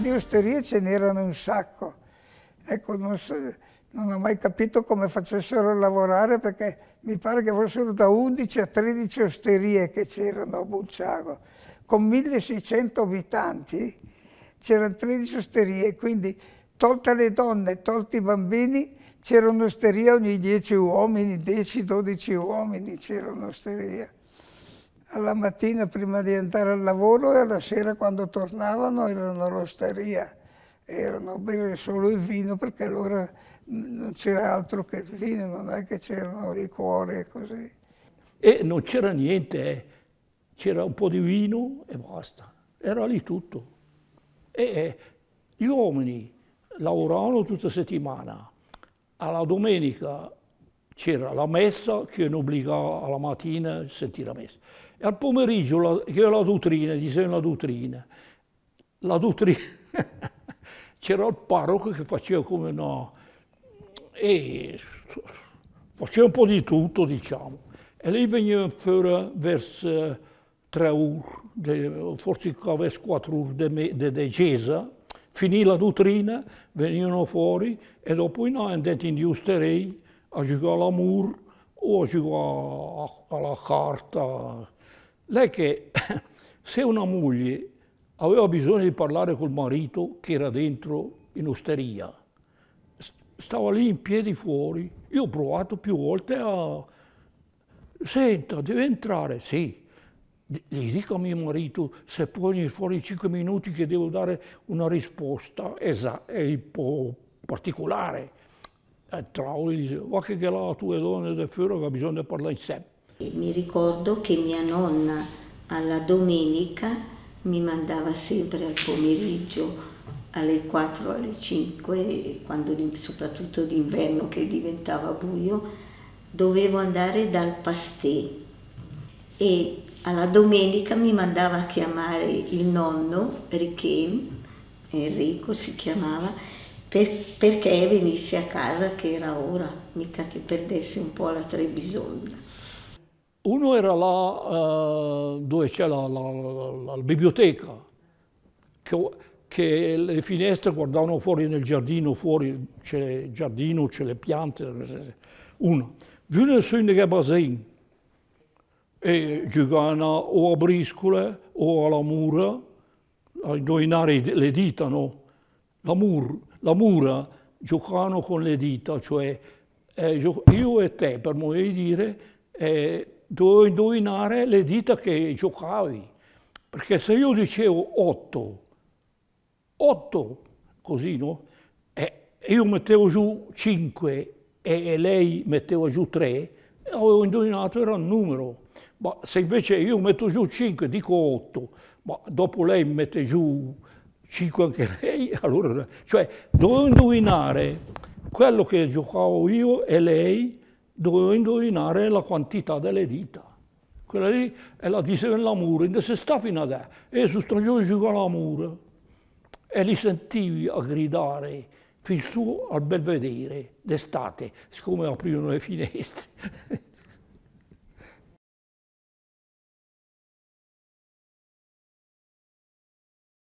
di osterie ce n'erano un sacco. Ecco, non, so, non ho mai capito come facessero a lavorare perché mi pare che fossero da 11 a 13 osterie che c'erano a Bunciago. Con 1600 abitanti c'erano 13 osterie, quindi tolte le donne, tolti i bambini, c'era un'osteria ogni 10 uomini, 10-12 uomini c'era un'osteria alla mattina prima di andare al lavoro e alla sera quando tornavano erano all'osteria, erano a bere solo il vino perché allora mm, non c'era altro che il vino, non è che c'erano liquori e così. E non c'era niente, eh. c'era un po' di vino e basta, era lì tutto. E eh, gli uomini lavoravano tutta settimana, alla domenica c'era la messa che non obbligava alla mattina a sentire la messa. E al pomeriggio la, che la dottrina, diceva la dottrina, la dottrina, c'era il parroco che faceva come no, e faceva un po' di tutto diciamo. E lì veniva fuori verso tre ore, forse verso quattro ore di Gesa, finì la dottrina, venivano fuori e dopo noi andati in giusterei a jugar a l'amor o a jugar a la carta. Lei che se una moglie aveva bisogno di parlare col marito che era dentro in osteria, stava lì in piedi fuori, io ho provato più volte a... Senta, deve entrare, sì. Gli dico a mio marito se può venire fuori 5 minuti che devo dare una risposta è un po' particolare. E eh, Traoli dice, va che là la tua donna del ferro che bisogna parlare insieme. mi ricordo che mia nonna alla domenica mi mandava sempre al pomeriggio alle 4, alle 5, quando, soprattutto d'inverno che diventava buio, dovevo andare dal pastè e alla domenica mi mandava a chiamare il nonno Richem, Enrico si chiamava, per, perché venisse a casa che era ora, mica che perdesse un po' la Trebisonda. Uno era là eh, dove c'è la, la, la, la, biblioteca, che, che, le finestre guardavano fuori nel giardino, fuori c'è il giardino, c'è le piante. Uno. Viene su in magazzin e giocano o a briscole o alla mura, a indovinare le dita, no? La mur. La mura giocavano con le dita, cioè eh, io e te, per modo di dire, eh, dovevo indovinare le dita che giocavi. Perché se io dicevo 8, 8, così no? E eh, io mettevo giù 5 e, e lei metteva giù 3, avevo indovinato era un numero. Ma se invece io metto giù 5 dico 8, ma dopo lei mette giù 5 anche lei, allora, cioè dovevo indovinare quello che giocavo io e lei, dovevo indovinare la quantità delle dita. Quella lì è la diceva dell'amore, in se sta fino ad e su sto giù con l'amore. E li sentivi a gridare fin su al belvedere d'estate, siccome aprivano le finestre.